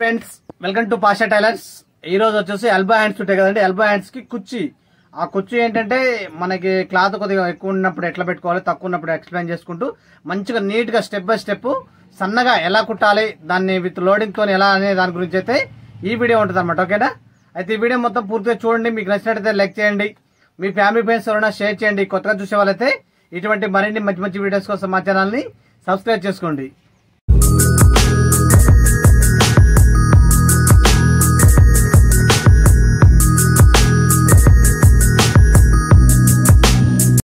friends welcome to Pasha tailors ఈ రోజు వచ్చేసి ఎల్బో హ్యాండ్స్ ఉంటాయి కదండి ఎల్బో హ్యాండ్స్ కి కుర్చీ ఆ కుర్చీ ఏంటంటే మనకి క్లాత్ కొద్దిగా ఎక్కువ ఉన్నప్పుడు ఎట్లా పెట్టుకోవాలి తక్కువ ఉన్నప్పుడు ఎక్స్ప్లెయిన్ చేసుకుంటూ మంచిగా నీట్ గా స్టెప్ బై స్టెప్ సన్నగా ఎలా కుట్టాలి దాన్ని విత్ లోడింగ్ తో ఎలా అనే దాని గురించి అయితే ఈ వీడియో ఉంటుంది అనమాట ఓకేనా అయితే ఈ వీడియో మొత్తం పూర్తిగా చూడండి మీకు నచ్చినట్టయితే లైక్ చేయండి మీ ఫ్యామిలీ ఫ్రెండ్స్ ఎవరైనా షేర్ చేయండి కొత్తగా చూసే వాళ్ళైతే ఇటువంటి మరిన్ని మంచి మంచి వీడియోస్ కోసం మా ఛానల్ని సబ్స్క్రైబ్ చేసుకోండి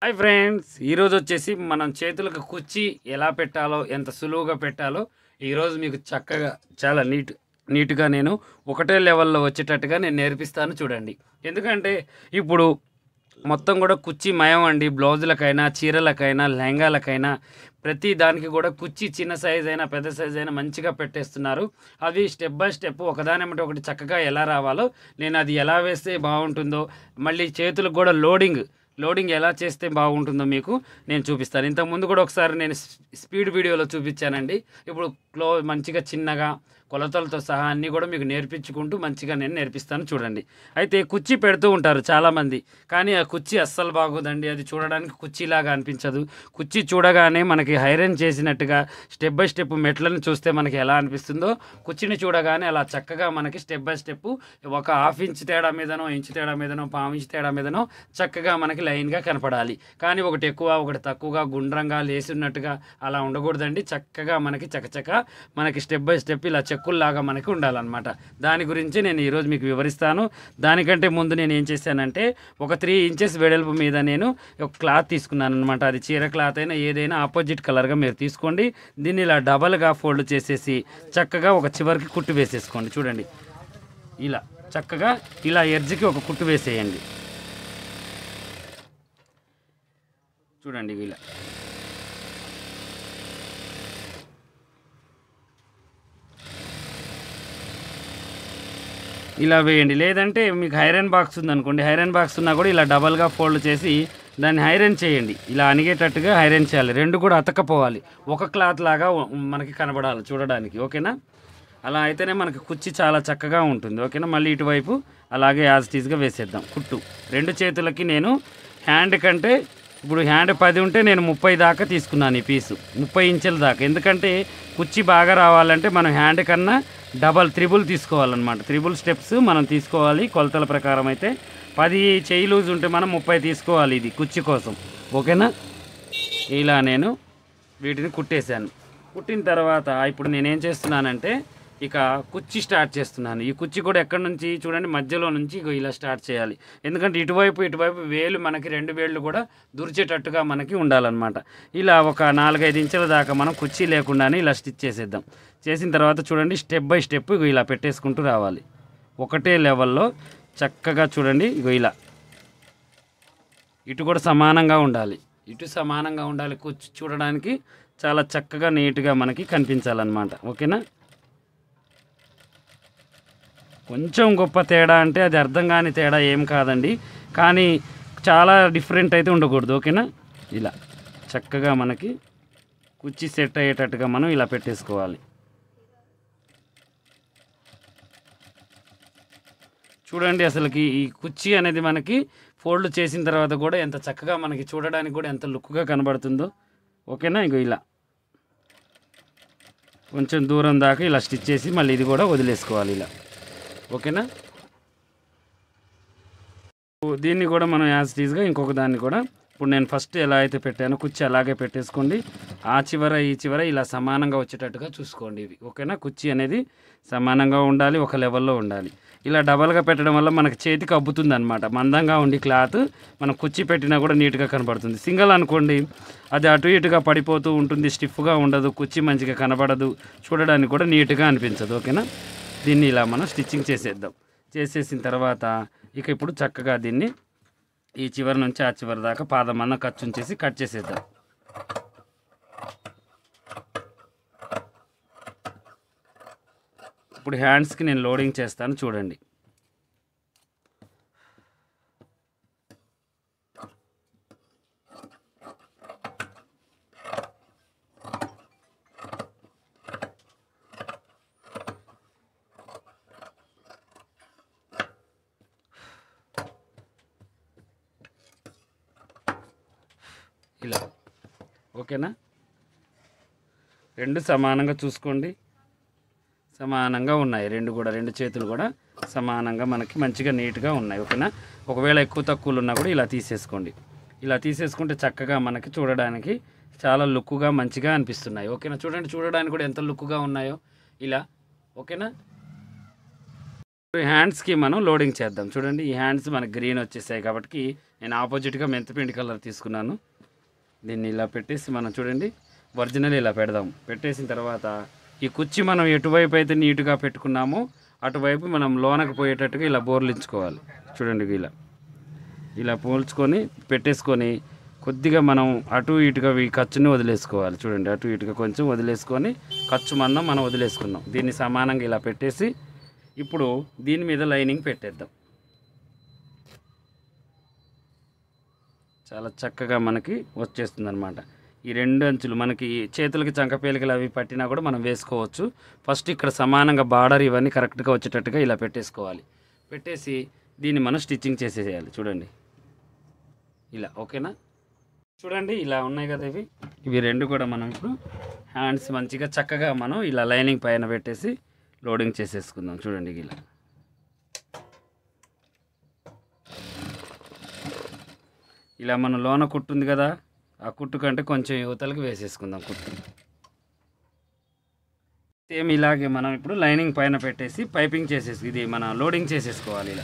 హాయ్ ఫ్రెండ్స్ ఈరోజు వచ్చేసి మనం చేతులకు కుచ్చి ఎలా పెట్టాలో ఎంత సులువుగా పెట్టాలో ఈరోజు మీకు చక్కగా చాలా నీట్ నీట్గా నేను ఒకటే లెవెల్లో వచ్చేటట్టుగా నేను నేర్పిస్తాను చూడండి ఎందుకంటే ఇప్పుడు మొత్తం కూడా కుచ్చి మయం అండి బ్లౌజులకైనా చీరలకైనా లెహంగాలకైనా ప్రతి దానికి కూడా కుచ్చి చిన్న సైజ్ అయినా పెద్ద సైజ్ అయినా మంచిగా పెట్టేస్తున్నారు అవి స్టెప్ బై స్టెప్ ఒకదాని ఒకటి చక్కగా ఎలా రావాలో నేను అది ఎలా వేస్తే బాగుంటుందో మళ్ళీ చేతులకు కూడా లోడింగ్ లోడింగ్ ఎలా చేస్తే బాగుంటుందో మీకు నేను చూపిస్తాను ఇంతకుముందు కూడా ఒకసారి నేను స్పీడ్ వీడియోలో చూపించానండి ఇప్పుడు క్లో మంచిగా చిన్నగా కొలతలతో సహా అన్నీ కూడా మీకు నేర్పించుకుంటూ మంచిగా నేను నేర్పిస్తాను చూడండి అయితే కుర్చీ పెడుతూ ఉంటారు చాలామంది కానీ ఆ కుర్చీ అస్సలు బాగోదండి అది చూడడానికి కుర్చీలాగా అనిపించదు కుర్చీ చూడగానే మనకి హైరన్ చేసినట్టుగా స్టెప్ బై స్టెప్ మెట్లను చూస్తే మనకి ఎలా అనిపిస్తుందో కుర్చీని చూడగానే అలా చక్కగా మనకి స్టెప్ బై స్టెప్ ఒక హాఫ్ ఇంచ్ తేడా మీదనో ఇంచ్ తేడా మీదనో పావు ఇంచ్ తేడా మీదనో చక్కగా మనకి లైన్గా కనపడాలి కానీ ఒకటి ఎక్కువ ఒకటి తక్కువగా గుండ్రంగా లేసినట్టుగా ఉన్నట్టుగా అలా ఉండకూడదండి చక్కగా మనకి చకచక మనకి స్టెప్ బై స్టెప్ ఇలా చెక్కుల్లాగా మనకి ఉండాలన్నమాట దాని గురించి నేను ఈరోజు మీకు వివరిస్తాను దానికంటే ముందు నేను ఏం చేశానంటే ఒక త్రీ ఇంచెస్ వెడల్పు మీద నేను ఒక క్లాత్ తీసుకున్నాను అనమాట అది చీర క్లాత్ అయినా ఏదైనా ఆపోజిట్ కలర్గా మీరు తీసుకోండి దీన్ని ఇలా డబల్గా ఫోల్డ్ చేసేసి చక్కగా ఒక చివరికి కుట్టు వేసేసుకోండి చూడండి ఇలా చక్కగా ఇలా ఎర్జికి ఒక కుట్టు వేసేయండి చూడండి ఇలా ఇలా వేయండి లేదంటే మీకు హైరన్ బాక్స్ ఉందనుకోండి హైరన్ బాక్స్ ఉన్నా కూడా ఇలా డబల్గా ఫోల్డ్ చేసి దాన్ని హైరన్ చేయండి ఇలా అణిగేటట్టుగా హైరన్ చేయాలి రెండు కూడా అతకపోవాలి ఒక క్లాత్ లాగా మనకి కనబడాలి చూడడానికి ఓకేనా అలా అయితేనే మనకి కుచ్చి చాలా చక్కగా ఉంటుంది ఓకేనా మళ్ళీ ఇటువైపు అలాగే యాజ్ టీజ్గా వేసేద్దాం కుట్టు రెండు చేతులకి నేను హ్యాండ్ కంటే ఇప్పుడు హ్యాండ్ పది ఉంటే నేను ముప్పై దాకా తీసుకున్నాను ఈ పీసు ముప్పై ఇంచుల దాకా ఎందుకంటే కుర్చీ బాగా రావాలంటే మనం హ్యాండ్ కన్నా డబల్ త్రిబుల్ తీసుకోవాలన్నమాట త్రిబుల్ స్టెప్స్ మనం తీసుకోవాలి కొలతల ప్రకారం అయితే పది చేయి లూజ్ ఉంటే మనం ముప్పై తీసుకోవాలి ఇది కుర్చీ కోసం ఓకేనా ఇలా నేను వీటిని కుట్టేశాను కుట్టిన తర్వాత ఇప్పుడు నేనేం చేస్తున్నానంటే ఇక కుర్చీ స్టార్ట్ చేస్తున్నాను ఈ కుర్చీ కూడా ఎక్కడి నుంచి చూడండి మధ్యలో నుంచి ఇలా స్టార్ట్ చేయాలి ఎందుకంటే ఇటువైపు ఇటువైపు వేలు మనకి రెండు వేళ్ళు కూడా దురిచేటట్టుగా మనకి ఉండాలన్నమాట ఇలా ఒక నాలుగైదు ఇంచుల దాకా మనం కుర్చీ లేకుండానే ఇలా స్టిచ్ చేసేద్దాం చేసిన తర్వాత చూడండి స్టెప్ బై స్టెప్ ఇలా పెట్టేసుకుంటూ రావాలి ఒకటే లెవెల్లో చక్కగా చూడండి ఇగో ఇలా ఇటు కూడా సమానంగా ఉండాలి ఇటు సమానంగా ఉండాలి కుర్చీ చూడడానికి చాలా చక్కగా నీట్గా మనకి కనిపించాలన్నమాట ఓకేనా కొంచెం గొప్ప తేడా అంటే అది అర్థం కాని తేడా ఏం కాదండి కానీ చాలా డిఫరెంట్ అయితే ఉండకూడదు ఓకేనా ఇలా చక్కగా మనకి కుర్చీ సెట్ అయ్యేటట్టుగా మనం ఇలా పెట్టేసుకోవాలి చూడండి అసలుకి ఈ కుర్చీ అనేది మనకి ఫోల్డ్ చేసిన తర్వాత కూడా ఎంత చక్కగా మనకి చూడడానికి కూడా ఎంత లుక్గా కనబడుతుందో ఓకేనా ఇంకో ఇలా కొంచెం దూరం దాకా ఇలా స్టిచ్ చేసి మళ్ళీ ఇది కూడా వదిలేసుకోవాలి ఇలా ఓకేనా దీన్ని కూడా మనం యాజ్ డీజ్గా ఇంకొక దాన్ని కూడా ఇప్పుడు నేను ఫస్ట్ ఎలా అయితే పెట్టానో కుర్చీ అలాగే పెట్టేసుకోండి ఆ చివర ఈ చివర ఇలా సమానంగా వచ్చేటట్టుగా చూసుకోండి ఇవి ఓకేనా కుర్చీ అనేది సమానంగా ఉండాలి ఒక లెవెల్లో ఉండాలి ఇలా డబల్గా పెట్టడం వల్ల మనకు చేతికి అబ్బుతుంది అనమాట మందంగా ఉండి క్లాత్ మనం కుర్చీ పెట్టినా కూడా నీట్గా కనబడుతుంది సింగల్ అనుకోండి అది అటు ఇటుగా పడిపోతూ ఉంటుంది స్టిఫ్గా ఉండదు కుర్చీ మంచిగా కనబడదు చూడడానికి కూడా నీట్గా అనిపించదు ఓకేనా దీన్ని ఇలా మనం స్టిచ్చింగ్ చేసేద్దాం చేసేసిన తర్వాత ఇక ఇప్పుడు చక్కగా దీన్ని ఈ చివరి నుంచి ఆ చివరి దాకా పాదం అన్న ఖర్చు చేసి కట్ చేసేద్దాం ఇప్పుడు హ్యాండ్స్కి నేను లోడింగ్ చేస్తాను చూడండి ఇలా ఓకేనా రెండు సమానంగా చూసుకోండి సమానంగా ఉన్నాయి రెండు కూడా రెండు చేతులు కూడా సమానంగా మనకి మంచిగా నీట్గా ఉన్నాయి ఓకేనా ఒకవేళ ఎక్కువ తక్కువలు ఉన్నా కూడా ఇలా తీసేసుకోండి ఇలా తీసేసుకుంటే చక్కగా మనకి చూడడానికి చాలా లుక్గా మంచిగా అనిపిస్తున్నాయి ఓకేనా చూడండి చూడడానికి కూడా ఎంత లుక్గా ఉన్నాయో ఇలా ఓకేనా హ్యాండ్స్కి మనం లోడింగ్ చేద్దాం చూడండి ఈ హ్యాండ్స్ మనకి గ్రీన్ వచ్చేసాయి కాబట్టి నేను ఆపోజిట్గా మెంతిపిండి కలర్ తీసుకున్నాను దీన్ని ఇలా పెట్టేసి మనం చూడండి ఒరిజినల్ ఇలా పెడదాం పెట్టేసిన తర్వాత ఈ కుర్చీ మనం ఎటువైపు అయితే నీట్గా పెట్టుకున్నామో అటువైపు మనం లోనకు పోయేటట్టుగా ఇలా బోర్లించుకోవాలి చూడండి ఇలా ఇలా పోల్చుకొని పెట్టేసుకొని కొద్దిగా మనం అటు ఇటుగా ఈ ఖర్చుని వదిలేసుకోవాలి చూడండి అటు ఇటుగా కొంచెం వదిలేసుకొని ఖర్చు మందం మనం వదిలేసుకున్నాం దీన్ని సమానంగా ఇలా పెట్టేసి ఇప్పుడు దీని మీద లైనింగ్ పెట్టేద్దాం చాలా చక్కగా మనకి వచ్చేస్తుంది అనమాట ఈ రెండు అంచులు మనకి చేతులకి చంకపేలికలు అవి పట్టినా కూడా మనం వేసుకోవచ్చు ఫస్ట్ ఇక్కడ సమానంగా బార్డర్ ఇవన్నీ కరెక్ట్గా వచ్చేటట్టుగా ఇలా పెట్టేసుకోవాలి పెట్టేసి దీన్ని మనం స్టిచ్చింగ్ చేసేసేయాలి చూడండి ఇలా ఓకేనా చూడండి ఇలా ఉన్నాయి కదా ఇవి ఇవి రెండు కూడా మనం ఇప్పుడు హ్యాండ్స్ మంచిగా చక్కగా మనం ఇలా లైనింగ్ పైన పెట్టేసి లోడింగ్ చేసేసుకుందాం చూడండి ఇలా ఇలా మన లోన కుట్టు ఉంది కదా ఆ కుట్టు కంటే కొంచెం యువతలకు వేసేసుకుందాం కుట్టు సేమ్ ఇలాగే మనం ఇప్పుడు లైనింగ్ పైన పెట్టేసి పైపింగ్ చేసేసి ఇది మన లోడింగ్ చేసేసుకోవాలి ఇలా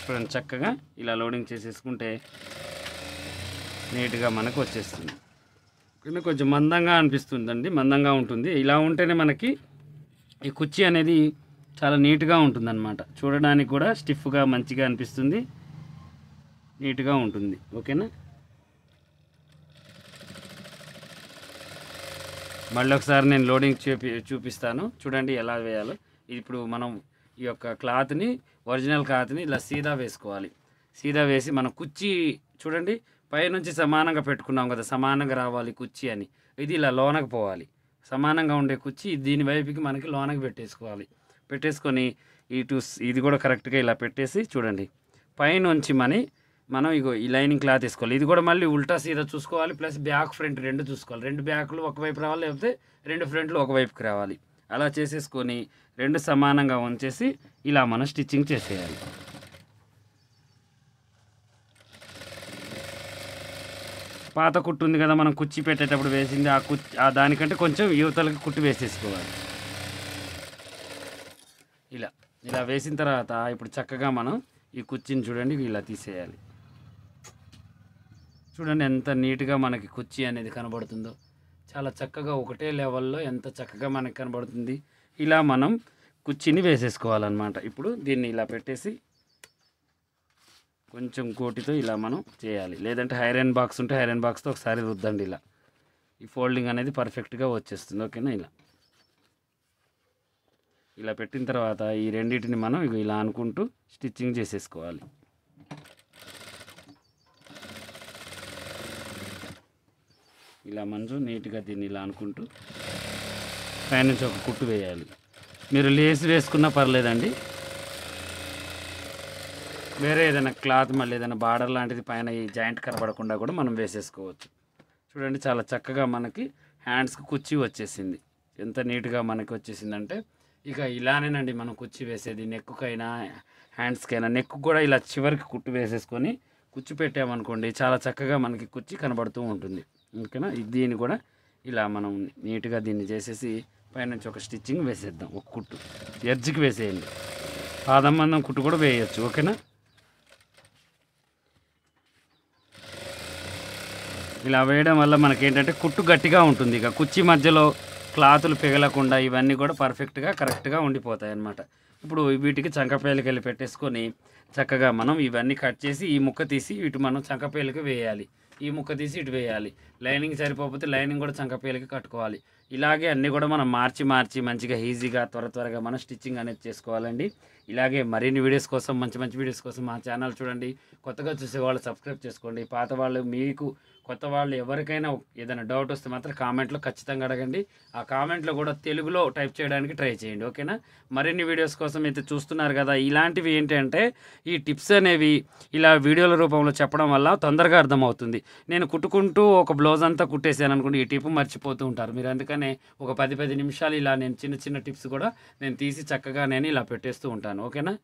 ఇప్పుడు చక్కగా ఇలా లోడింగ్ చేసేసుకుంటే నీట్గా మనకు వచ్చేస్తుంది కానీ కొంచెం మందంగా అనిపిస్తుందండి మందంగా ఉంటుంది ఇలా ఉంటేనే మనకి ఈ కుర్చీ అనేది చాలా నీట్గా ఉంటుందన్నమాట చూడడానికి కూడా స్టిఫ్గా మంచిగా అనిపిస్తుంది నీట్గా ఉంటుంది ఓకేనా మళ్ళీ ఒకసారి నేను లోడింగ్ చూపి చూపిస్తాను చూడండి ఎలా వేయాలో ఇప్పుడు మనం ఈ యొక్క క్లాత్ని ఒరిజినల్ క్లాత్ని ఇలా సీదా వేసుకోవాలి సీదా వేసి మనం కుర్చీ చూడండి పైనుంచి సమానంగా పెట్టుకున్నాం కదా సమానంగా రావాలి కుర్చీ అని ఇది ఇలా లోనకు పోవాలి సమానంగా ఉండే కుర్చీ దీని వైపుకి మనకి లోనకు పెట్టేసుకోవాలి పెట్టేసుకొని ఇటు ఇది కూడా కరెక్ట్గా ఇలా పెట్టేసి చూడండి పైనుంచి మనీ మనం ఇగో ఈ లైనింగ్ క్లాత్ తీసుకోవాలి ఇది కూడా మళ్ళీ ఉల్టా సీదా చూసుకోవాలి ప్లస్ బ్యాక్ ఫ్రంట్ రెండు చూసుకోవాలి రెండు బ్యాక్లు ఒకవైపు రావాలి లేకపోతే రెండు ఫ్రంట్లు ఒకవైపుకి రావాలి అలా చేసేసుకొని రెండు సమానంగా ఉంచేసి ఇలా మనం స్టిచ్చింగ్ చేసేయాలి పాత కుట్టు ఉంది కదా మనం కుచ్చి పెట్టేటప్పుడు వేసింది ఆ కుచ్చి ఆ దానికంటే కొంచెం యువతలకి కుట్టు వేసేసుకోవాలి ఇలా ఇలా వేసిన తర్వాత ఇప్పుడు చక్కగా మనం ఈ కుర్చీని చూడండి ఇలా తీసేయాలి చూడండి ఎంత నీట్గా మనకి కుర్చీ అనేది కనబడుతుందో చాలా చక్కగా ఒకటే లెవెల్లో ఎంత చక్కగా మనకి కనబడుతుంది ఇలా మనం కుర్చీని వేసేసుకోవాలన్నమాట ఇప్పుడు దీన్ని ఇలా పెట్టేసి కొంచెం కోటితో ఇలా మనం చేయాలి లేదంటే హైరన్ బాక్స్ ఉంటే హైరన్ బాక్స్తో ఒకసారి రుద్దండి ఇలా ఈ ఫోల్డింగ్ అనేది పర్ఫెక్ట్గా వచ్చేస్తుంది ఓకేనా ఇలా ఇలా పెట్టిన తర్వాత ఈ రెండింటిని మనం ఇలా అనుకుంటూ స్టిచ్చింగ్ చేసేసుకోవాలి ఇలా మంచు నీట్గా దీన్ని ఇలా అనుకుంటూ పైనుంచి ఒక కుట్టు వేయాలి మీరు లేస్ వేసుకున్నా పర్లేదండి వేరే ఏదైనా క్లాత్ మళ్ళీ ఏదైనా బార్డర్ లాంటిది పైన ఈ జాయింట్ కనబడకుండా కూడా మనం వేసేసుకోవచ్చు చూడండి చాలా చక్కగా మనకి హ్యాండ్స్కి కుర్చీ వచ్చేసింది ఎంత నీట్గా మనకి వచ్చేసిందంటే ఇక ఇలానేనండి మనం కుర్చీ వేసేది నెక్కుకైనా హ్యాండ్స్కైనా నెక్కు కూడా ఇలా చివరికి కుట్టు వేసేసుకొని కుర్చీ పెట్టామనుకోండి చాలా చక్కగా మనకి కుర్చీ కనబడుతూ ఉంటుంది ఓకేనా దీన్ని కూడా ఇలా మనం నీట్గా దీన్ని చేసేసి పైనుంచి ఒక స్టిచ్చింగ్ వేసేద్దాం ఒక కుట్టు ఎర్జికి వేసేయండి పాదం కుట్టు కూడా వేయచ్చు ఓకేనా ఇలా వేయడం వల్ల మనకేంటంటే కుట్టు గట్టిగా ఉంటుంది ఇక కుచ్చి మధ్యలో క్లాతులు పిగలకుండా ఇవన్నీ కూడా పర్ఫెక్ట్గా కరెక్ట్గా ఉండిపోతాయి అన్నమాట ఇప్పుడు వీటికి వెళ్ళి పెట్టేసుకొని చక్కగా మనం ఇవన్నీ కట్ చేసి ఈ ముక్క తీసి వీటి మనం చంకపేలకి వేయాలి ఈ ముక్క తీసి ఇటు వేయాలి లైనింగ్ సరిపోతే లైనింగ్ కూడా చంకపేలకి కట్టుకోవాలి ఇలాగే అన్నీ కూడా మనం మార్చి మార్చి మంచిగా ఈజీగా త్వర త్వరగా మనం స్టిచ్చింగ్ అనేది చేసుకోవాలండి ఇలాగే మరిన్ని వీడియోస్ కోసం మంచి మంచి వీడియోస్ కోసం మా ఛానల్ చూడండి కొత్తగా చూసే వాళ్ళు సబ్స్క్రైబ్ చేసుకోండి పాత వాళ్ళు మీకు కొత్త వాళ్ళు ఎవరికైనా ఏదైనా డౌట్ వస్తే మాత్రం కామెంట్లో ఖచ్చితంగా అడగండి ఆ కామెంట్లో కూడా తెలుగులో టైప్ చేయడానికి ట్రై చేయండి ఓకేనా మరిన్ని వీడియోస్ కోసం అయితే చూస్తున్నారు కదా ఇలాంటివి ఏంటంటే ఈ టిప్స్ అనేవి ఇలా వీడియోల రూపంలో చెప్పడం వల్ల తొందరగా అర్థమవుతుంది నేను కుట్టుకుంటూ ఒక బ్లౌజ్ అంతా కుట్టేసాను అనుకుంటే ఈ టిప్ మర్చిపోతూ ఉంటారు మీరు అందుకనే ఒక పది పది నిమిషాలు ఇలా నేను చిన్న చిన్న టిప్స్ కూడా నేను తీసి చక్కగా నేను ఇలా పెట్టేస్తూ ఉంటాను ఓకేనా